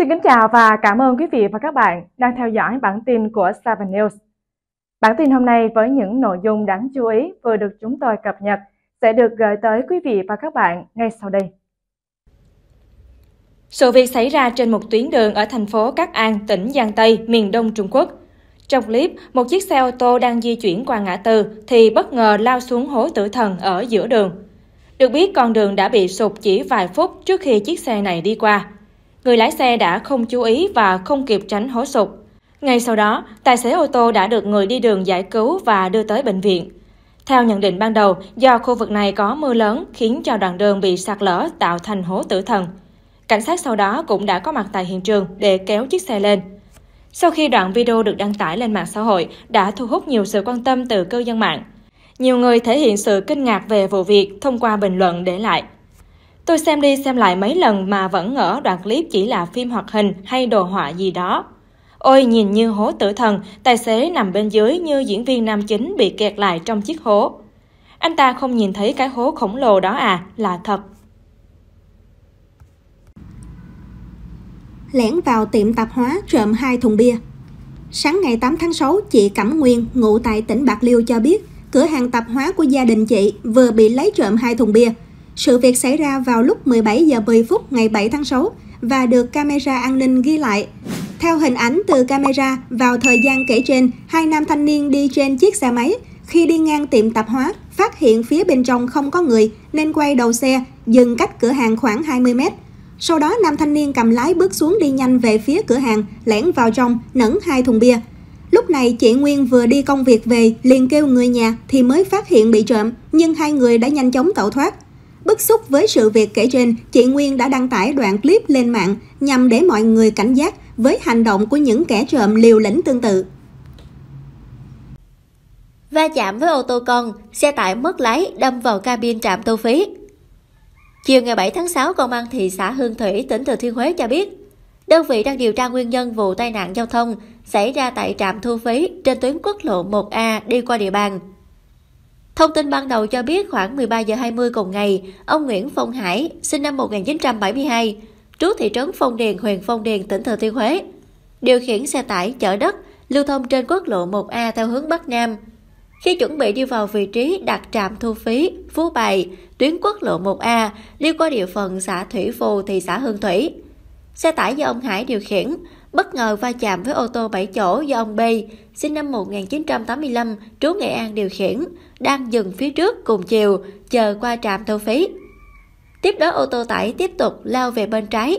Xin kính chào và cảm ơn quý vị và các bạn đang theo dõi bản tin của Seven News. Bản tin hôm nay với những nội dung đáng chú ý vừa được chúng tôi cập nhật sẽ được gửi tới quý vị và các bạn ngay sau đây. Sự việc xảy ra trên một tuyến đường ở thành phố Cát An, tỉnh Giang Tây, miền đông Trung Quốc. Trong clip, một chiếc xe ô tô đang di chuyển qua ngã tư thì bất ngờ lao xuống hố tử thần ở giữa đường. Được biết, con đường đã bị sụp chỉ vài phút trước khi chiếc xe này đi qua. Người lái xe đã không chú ý và không kịp tránh hố sụt. Ngay sau đó, tài xế ô tô đã được người đi đường giải cứu và đưa tới bệnh viện. Theo nhận định ban đầu, do khu vực này có mưa lớn khiến cho đoạn đường bị sạt lở tạo thành hố tử thần. Cảnh sát sau đó cũng đã có mặt tại hiện trường để kéo chiếc xe lên. Sau khi đoạn video được đăng tải lên mạng xã hội đã thu hút nhiều sự quan tâm từ cư dân mạng. Nhiều người thể hiện sự kinh ngạc về vụ việc thông qua bình luận để lại Tôi xem đi xem lại mấy lần mà vẫn ngỡ đoạn clip chỉ là phim hoạt hình hay đồ họa gì đó. Ôi nhìn như hố tử thần, tài xế nằm bên dưới như diễn viên nam chính bị kẹt lại trong chiếc hố. Anh ta không nhìn thấy cái hố khổng lồ đó à, là thật. Lẻn vào tiệm tạp hóa trộm hai thùng bia. Sáng ngày 8 tháng 6, chị Cẩm Nguyên, ngụ tại tỉnh Bạc Liêu cho biết, cửa hàng tạp hóa của gia đình chị vừa bị lấy trộm hai thùng bia – sự việc xảy ra vào lúc 17 giờ 10 phút ngày 7 tháng 6 và được camera an ninh ghi lại. Theo hình ảnh từ camera, vào thời gian kể trên, hai nam thanh niên đi trên chiếc xe máy. Khi đi ngang tiệm tạp hóa, phát hiện phía bên trong không có người nên quay đầu xe, dừng cách cửa hàng khoảng 20 mét. Sau đó, nam thanh niên cầm lái bước xuống đi nhanh về phía cửa hàng, lẻn vào trong, nẫn hai thùng bia. Lúc này, chị Nguyên vừa đi công việc về, liền kêu người nhà thì mới phát hiện bị trộm, nhưng hai người đã nhanh chóng tẩu thoát. Bức xúc với sự việc kể trên, chị Nguyên đã đăng tải đoạn clip lên mạng nhằm để mọi người cảnh giác với hành động của những kẻ trộm liều lĩnh tương tự. Va chạm với ô tô con, xe tải mất lái đâm vào cabin trạm thu phí. Chiều ngày 7 tháng 6, Công an thị xã Hương Thủy, tỉnh Thừa Thiên Huế cho biết, đơn vị đang điều tra nguyên nhân vụ tai nạn giao thông xảy ra tại trạm thu phí trên tuyến quốc lộ 1A đi qua địa bàn. Thông tin ban đầu cho biết khoảng 13 giờ 20 cùng ngày, ông Nguyễn Phong Hải, sinh năm 1972, trú thị trấn Phong Điền, huyện Phong Điền, tỉnh Thừa Thiên Huế, điều khiển xe tải chở đất lưu thông trên quốc lộ 1A theo hướng Bắc Nam. Khi chuẩn bị đi vào vị trí đặt trạm thu phí Phú Bài, tuyến quốc lộ 1A đi qua địa phận xã Thủy Phù thị xã Hương Thủy, xe tải do ông Hải điều khiển bất ngờ va chạm với ô tô 7 chỗ do ông B, sinh năm 1985, trú Nghệ An điều khiển, đang dừng phía trước cùng chiều, chờ qua trạm thu phí. Tiếp đó ô tô tải tiếp tục lao về bên trái,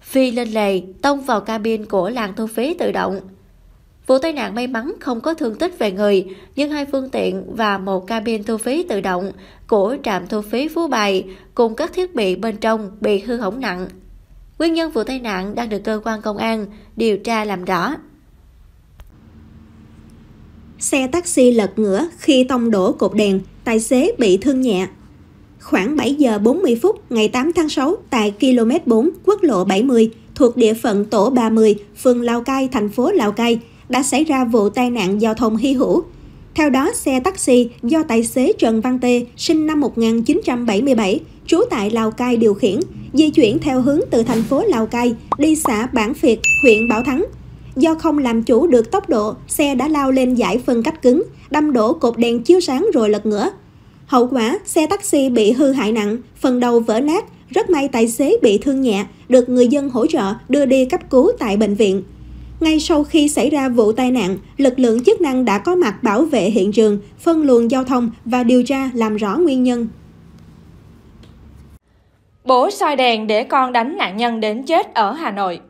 phi lên lề, tông vào cabin của làng thu phí tự động. Vụ tai nạn may mắn không có thương tích về người, nhưng hai phương tiện và một cabin thu phí tự động của trạm thu phí Phú Bài cùng các thiết bị bên trong bị hư hỏng nặng. Nguyên nhân vụ tai nạn đang được cơ quan công an điều tra làm rõ. Xe taxi lật ngửa khi tông đổ cột đèn, tài xế bị thương nhẹ. Khoảng 7 giờ 40 phút ngày 8 tháng 6 tại km 4 quốc lộ 70 thuộc địa phận tổ 30, phường Lào Cai, thành phố Lào Cai đã xảy ra vụ tai nạn giao thông hy hữu. Theo đó, xe taxi do tài xế Trần Văn Tê, sinh năm 1977, trú tại Lào Cai điều khiển, di chuyển theo hướng từ thành phố Lào Cai đi xã Bản Việt, huyện Bảo Thắng. Do không làm chủ được tốc độ, xe đã lao lên giải phân cách cứng, đâm đổ cột đèn chiếu sáng rồi lật ngửa. Hậu quả, xe taxi bị hư hại nặng, phần đầu vỡ nát, rất may tài xế bị thương nhẹ, được người dân hỗ trợ đưa đi cấp cứu tại bệnh viện. Ngay sau khi xảy ra vụ tai nạn, lực lượng chức năng đã có mặt bảo vệ hiện trường, phân luồng giao thông và điều tra làm rõ nguyên nhân. Bố soi đèn để con đánh nạn nhân đến chết ở Hà Nội.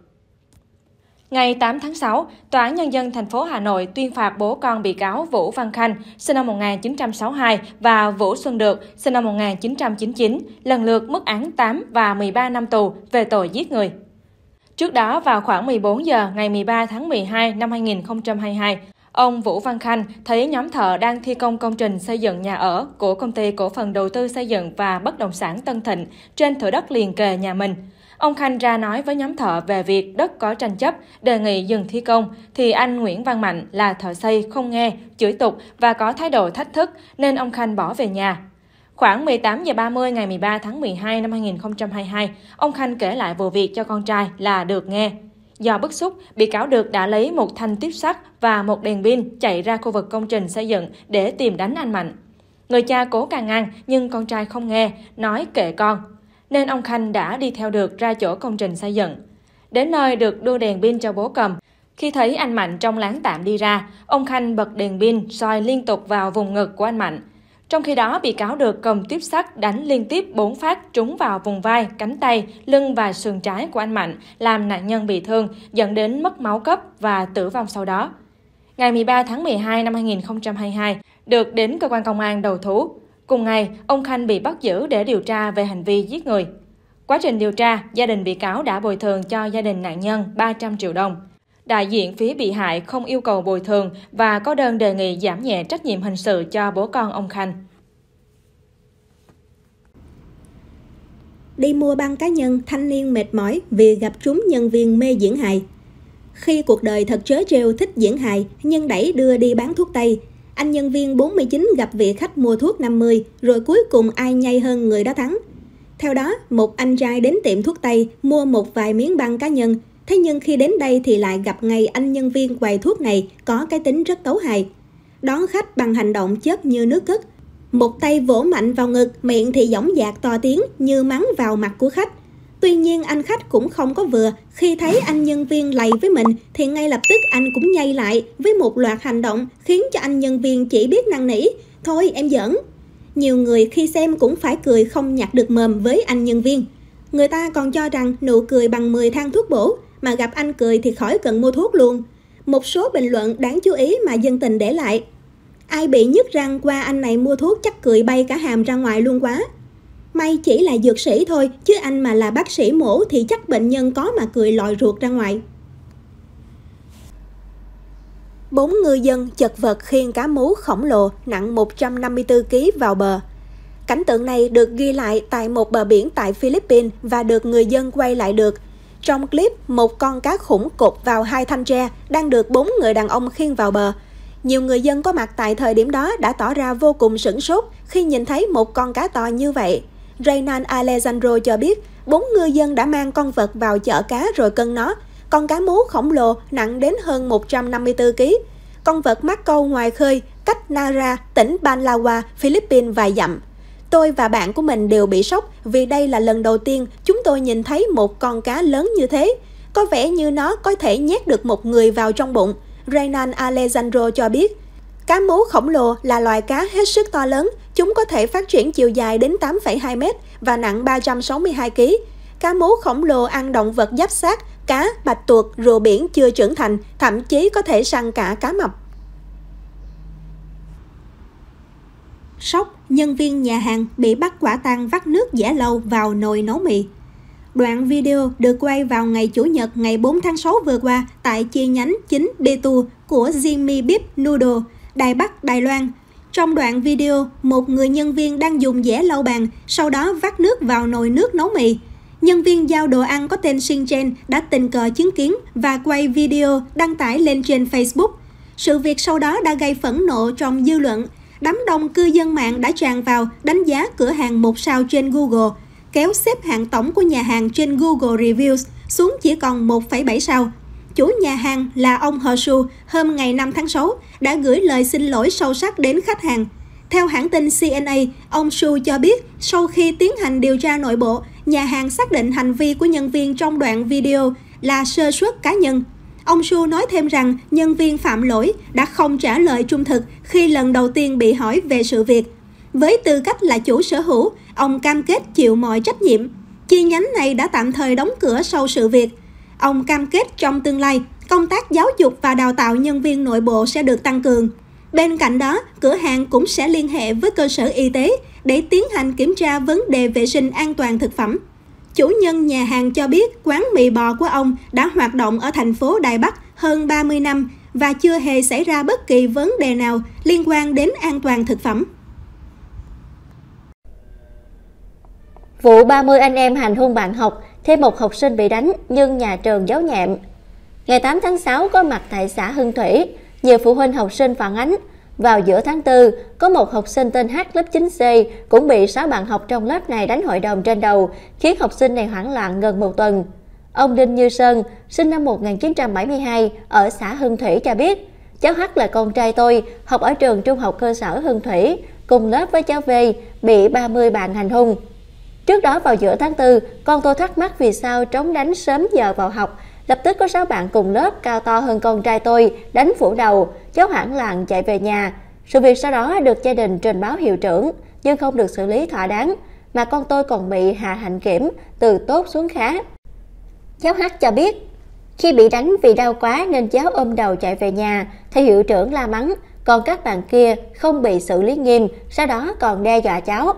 Ngày 8 tháng 6, Tòa án Nhân dân thành phố Hà Nội tuyên phạt bố con bị cáo Vũ Văn Khanh, sinh năm 1962 và Vũ Xuân Được, sinh năm 1999, lần lượt mức án 8 và 13 năm tù về tội giết người. Trước đó, vào khoảng 14 giờ ngày 13 tháng 12 năm 2022, Ông Vũ Văn Khanh thấy nhóm thợ đang thi công công trình xây dựng nhà ở của công ty cổ phần đầu tư xây dựng và bất động sản Tân Thịnh trên thửa đất liền kề nhà mình. Ông Khanh ra nói với nhóm thợ về việc đất có tranh chấp, đề nghị dừng thi công, thì anh Nguyễn Văn Mạnh là thợ xây không nghe, chửi tục và có thái độ thách thức nên ông Khanh bỏ về nhà. Khoảng 18 giờ 30 ngày 13 tháng 12 năm 2022, ông Khanh kể lại vụ việc cho con trai là được nghe. Do bức xúc, bị cáo được đã lấy một thanh tiếp sắt và một đèn pin chạy ra khu vực công trình xây dựng để tìm đánh anh Mạnh. Người cha cố càng ngăn nhưng con trai không nghe, nói kệ con. Nên ông Khanh đã đi theo được ra chỗ công trình xây dựng. Đến nơi được đưa đèn pin cho bố cầm. Khi thấy anh Mạnh trong láng tạm đi ra, ông Khanh bật đèn pin soi liên tục vào vùng ngực của anh Mạnh. Trong khi đó, bị cáo được cầm tiếp sắt đánh liên tiếp 4 phát trúng vào vùng vai, cánh tay, lưng và sườn trái của anh Mạnh, làm nạn nhân bị thương, dẫn đến mất máu cấp và tử vong sau đó. Ngày 13 tháng 12 năm 2022, được đến cơ quan công an đầu thú. Cùng ngày, ông Khanh bị bắt giữ để điều tra về hành vi giết người. Quá trình điều tra, gia đình bị cáo đã bồi thường cho gia đình nạn nhân 300 triệu đồng. Đại diện phía bị hại không yêu cầu bồi thường và có đơn đề nghị giảm nhẹ trách nhiệm hình sự cho bố con ông Khanh. Đi mua băng cá nhân, thanh niên mệt mỏi vì gặp trúng nhân viên mê diễn hài. Khi cuộc đời thật chớ trêu thích diễn hài, nhân đẩy đưa đi bán thuốc Tây, anh nhân viên 49 gặp vị khách mua thuốc 50, rồi cuối cùng ai nhay hơn người đó thắng. Theo đó, một anh trai đến tiệm thuốc Tây mua một vài miếng băng cá nhân Thế nhưng khi đến đây thì lại gặp ngay anh nhân viên quầy thuốc này có cái tính rất tấu hài. Đón khách bằng hành động chớp như nước cất. Một tay vỗ mạnh vào ngực, miệng thì giỏng dạc to tiếng như mắng vào mặt của khách. Tuy nhiên anh khách cũng không có vừa, khi thấy anh nhân viên lầy với mình thì ngay lập tức anh cũng nhây lại với một loạt hành động khiến cho anh nhân viên chỉ biết năn nỉ. Thôi em giỡn. Nhiều người khi xem cũng phải cười không nhặt được mồm với anh nhân viên. Người ta còn cho rằng nụ cười bằng 10 thang thuốc bổ, mà gặp anh cười thì khỏi cần mua thuốc luôn. Một số bình luận đáng chú ý mà dân tình để lại. Ai bị nhức răng qua anh này mua thuốc chắc cười bay cả hàm ra ngoài luôn quá. May chỉ là dược sĩ thôi, chứ anh mà là bác sĩ mổ thì chắc bệnh nhân có mà cười lòi ruột ra ngoài. Bốn ngư dân chật vật khiêng cá mú khổng lồ nặng 154 kg vào bờ. Cảnh tượng này được ghi lại tại một bờ biển tại Philippines và được người dân quay lại được trong clip, một con cá khủng cột vào hai thanh tre đang được bốn người đàn ông khiêng vào bờ. Nhiều người dân có mặt tại thời điểm đó đã tỏ ra vô cùng sửng sốt khi nhìn thấy một con cá to như vậy. Raynan Alejandro cho biết, bốn ngư dân đã mang con vật vào chợ cá rồi cân nó. Con cá mú khổng lồ nặng đến hơn 154 kg. Con vật mắc câu ngoài khơi cách Nara, tỉnh Balawa, Philippines vài dặm. Tôi và bạn của mình đều bị sốc vì đây là lần đầu tiên chúng tôi nhìn thấy một con cá lớn như thế. Có vẻ như nó có thể nhét được một người vào trong bụng. Renan Alejandro cho biết, cá mú khổng lồ là loài cá hết sức to lớn, chúng có thể phát triển chiều dài đến 8,2 mét và nặng 362 kg. Cá mú khổng lồ ăn động vật giáp xác, cá, bạch tuộc, rùa biển chưa trưởng thành, thậm chí có thể săn cả cá mập. sốc, nhân viên nhà hàng bị bắt quả tang vắt nước giả lâu vào nồi nấu mì. Đoạn video được quay vào ngày Chủ nhật ngày 4 tháng 6 vừa qua tại chi nhánh chính Betu của Jimmy Bip Noodle, Đài Bắc, Đài Loan. Trong đoạn video, một người nhân viên đang dùng dẻ lau bàn, sau đó vắt nước vào nồi nước nấu mì. Nhân viên giao đồ ăn có tên Shin Chen đã tình cờ chứng kiến và quay video đăng tải lên trên Facebook. Sự việc sau đó đã gây phẫn nộ trong dư luận đám đông cư dân mạng đã tràn vào đánh giá cửa hàng một sao trên Google, kéo xếp hạng tổng của nhà hàng trên Google Reviews xuống chỉ còn 1,7 sao. Chủ nhà hàng là ông Hờ Su hôm ngày 5 tháng 6 đã gửi lời xin lỗi sâu sắc đến khách hàng. Theo hãng tin CNA, ông Su cho biết sau khi tiến hành điều tra nội bộ, nhà hàng xác định hành vi của nhân viên trong đoạn video là sơ suất cá nhân Ông Su nói thêm rằng nhân viên phạm lỗi đã không trả lời trung thực khi lần đầu tiên bị hỏi về sự việc. Với tư cách là chủ sở hữu, ông cam kết chịu mọi trách nhiệm. Chi nhánh này đã tạm thời đóng cửa sau sự việc. Ông cam kết trong tương lai, công tác giáo dục và đào tạo nhân viên nội bộ sẽ được tăng cường. Bên cạnh đó, cửa hàng cũng sẽ liên hệ với cơ sở y tế để tiến hành kiểm tra vấn đề vệ sinh an toàn thực phẩm. Chủ nhân nhà hàng cho biết quán mì bò của ông đã hoạt động ở thành phố Đài Bắc hơn 30 năm và chưa hề xảy ra bất kỳ vấn đề nào liên quan đến an toàn thực phẩm. Vụ 30 anh em hành hung bạn học, thêm một học sinh bị đánh nhưng nhà trường giấu nhẹm. Ngày 8 tháng 6 có mặt tại xã Hưng Thủy, nhiều phụ huynh học sinh phản ánh vào giữa tháng 4, có một học sinh tên H lớp 9C cũng bị 6 bạn học trong lớp này đánh hội đồng trên đầu, khiến học sinh này hoảng loạn gần một tuần. Ông Đinh Như Sơn, sinh năm 1972, ở xã Hưng Thủy cho biết, cháu H là con trai tôi, học ở trường trung học cơ sở Hưng Thủy, cùng lớp với cháu V, bị 30 bạn hành hung. Trước đó vào giữa tháng 4, con tôi thắc mắc vì sao trống đánh sớm giờ vào học Lập tức có 6 bạn cùng lớp cao to hơn con trai tôi, đánh phủ đầu, cháu hoảng loạn chạy về nhà. Sự việc sau đó được gia đình trình báo hiệu trưởng, nhưng không được xử lý thỏa đáng, mà con tôi còn bị hạ hạnh kiểm, từ tốt xuống khá. Cháu h cho biết, khi bị đánh vì đau quá nên cháu ôm đầu chạy về nhà, theo hiệu trưởng la mắng, còn các bạn kia không bị xử lý nghiêm, sau đó còn đe dọa cháu.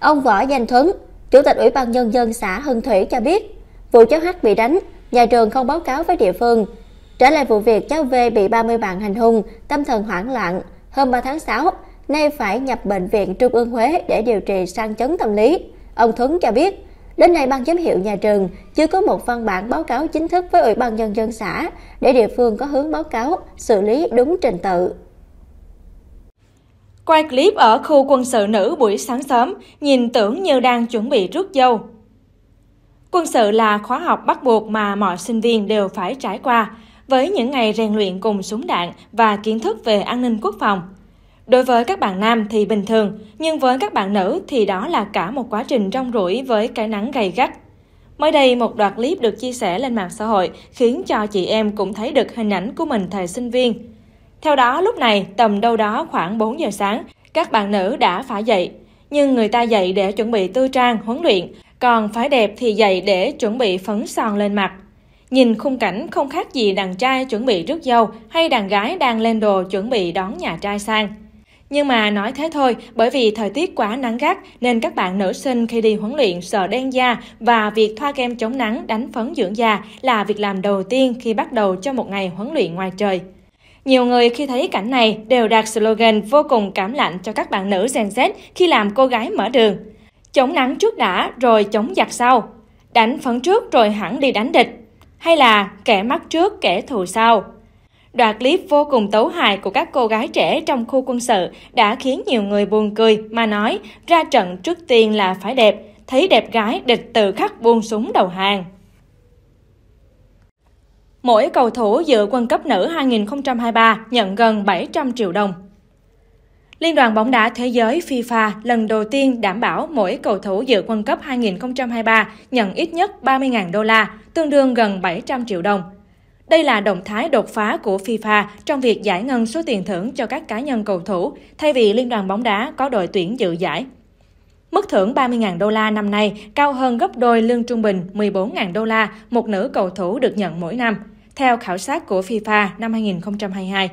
Ông Võ Danh Thuấn, Chủ tịch Ủy ban Nhân dân xã Hưng Thủy cho biết, vụ cháu h bị đánh nhà trường không báo cáo với địa phương. Trở lại vụ việc cháu V bị 30 bạn hành hung, tâm thần hoảng loạn, hôm 3 tháng 6, nay phải nhập bệnh viện Trung ương Huế để điều trị sang chấn tâm lý. Ông Thuấn cho biết, đến nay ban giám hiệu nhà trường chưa có một văn bản báo cáo chính thức với Ủy ban Nhân dân xã để địa phương có hướng báo cáo, xử lý đúng trình tự. Quay clip ở khu quân sự nữ buổi sáng sớm, nhìn tưởng như đang chuẩn bị rước dâu. Quân sự là khóa học bắt buộc mà mọi sinh viên đều phải trải qua, với những ngày rèn luyện cùng súng đạn và kiến thức về an ninh quốc phòng. Đối với các bạn nam thì bình thường, nhưng với các bạn nữ thì đó là cả một quá trình rong ruổi với cái nắng gay gắt. Mới đây, một đoạn clip được chia sẻ lên mạng xã hội khiến cho chị em cũng thấy được hình ảnh của mình thời sinh viên. Theo đó, lúc này, tầm đâu đó khoảng 4 giờ sáng, các bạn nữ đã phải dậy. Nhưng người ta dậy để chuẩn bị tư trang, huấn luyện, còn phái đẹp thì dậy để chuẩn bị phấn son lên mặt. Nhìn khung cảnh không khác gì đàn trai chuẩn bị rước dâu hay đàn gái đang lên đồ chuẩn bị đón nhà trai sang. Nhưng mà nói thế thôi, bởi vì thời tiết quá nắng gắt nên các bạn nữ sinh khi đi huấn luyện sợ đen da và việc thoa kem chống nắng đánh phấn dưỡng da là việc làm đầu tiên khi bắt đầu cho một ngày huấn luyện ngoài trời. Nhiều người khi thấy cảnh này đều đặt slogan vô cùng cảm lạnh cho các bạn nữ Gen Z khi làm cô gái mở đường. Chống nắng trước đã rồi chống giặc sau. Đánh phấn trước rồi hẳn đi đánh địch. Hay là kẻ mắc trước kẻ thù sau. Đoạn clip vô cùng tấu hài của các cô gái trẻ trong khu quân sự đã khiến nhiều người buồn cười mà nói ra trận trước tiên là phải đẹp, thấy đẹp gái địch tự khắc buông súng đầu hàng. Mỗi cầu thủ dự quân cấp nữ 2023 nhận gần 700 triệu đồng. Liên đoàn bóng đá thế giới FIFA lần đầu tiên đảm bảo mỗi cầu thủ dự World cấp 2023 nhận ít nhất 30.000 đô la, tương đương gần 700 triệu đồng. Đây là động thái đột phá của FIFA trong việc giải ngân số tiền thưởng cho các cá nhân cầu thủ, thay vì Liên đoàn bóng đá có đội tuyển dự giải. Mức thưởng 30.000 đô la năm nay cao hơn gấp đôi lương trung bình 14.000 đô la một nữ cầu thủ được nhận mỗi năm, theo khảo sát của FIFA năm 2022.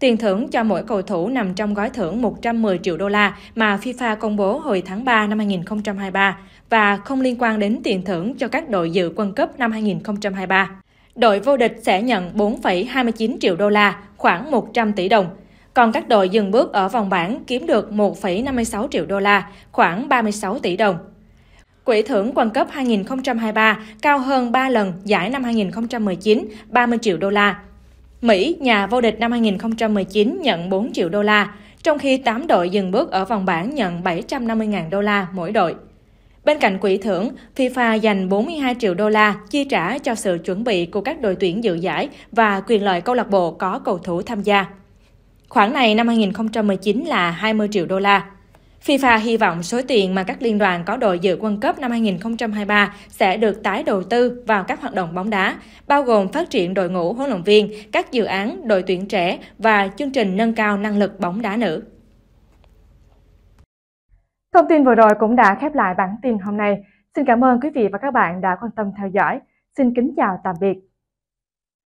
Tiền thưởng cho mỗi cầu thủ nằm trong gói thưởng 110 triệu đô la mà FIFA công bố hồi tháng 3 năm 2023 và không liên quan đến tiền thưởng cho các đội dự quân cấp năm 2023. Đội vô địch sẽ nhận 4,29 triệu đô la, khoảng 100 tỷ đồng. Còn các đội dừng bước ở vòng bảng kiếm được 1,56 triệu đô la, khoảng 36 tỷ đồng. Quỹ thưởng quân cấp 2023 cao hơn 3 lần giải năm 2019, 30 triệu đô la. Mỹ, nhà vô địch năm 2019 nhận 4 triệu đô la, trong khi 8 đội dừng bước ở vòng bảng nhận 750.000 đô la mỗi đội. Bên cạnh quỹ thưởng, FIFA dành 42 triệu đô la chi trả cho sự chuẩn bị của các đội tuyển dự giải và quyền lợi câu lạc bộ có cầu thủ tham gia. Khoản này năm 2019 là 20 triệu đô la. FIFA hy vọng số tiền mà các liên đoàn có đội dự quân cấp năm 2023 sẽ được tái đầu tư vào các hoạt động bóng đá, bao gồm phát triển đội ngũ huấn luyện viên, các dự án đội tuyển trẻ và chương trình nâng cao năng lực bóng đá nữ. Thông tin vừa rồi cũng đã khép lại bản tin hôm nay. Xin cảm ơn quý vị và các bạn đã quan tâm theo dõi. Xin kính chào tạm biệt.